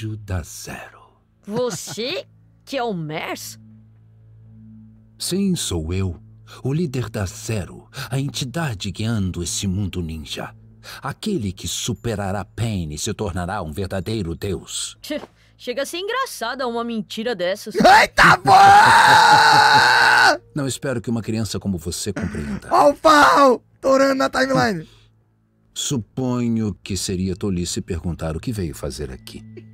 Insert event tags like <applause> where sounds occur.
vídeo da Zero. Você que é o MERS? Sim, sou eu. O líder da Zero, a entidade guiando esse mundo ninja. Aquele que superará Pain e se tornará um verdadeiro deus. Chega a ser engraçada uma mentira dessas. Eita boa! <laughs> Não espero que uma criança como você compreenda. Ó Torando na timeline. Suponho que seria tolice perguntar o que veio fazer aqui.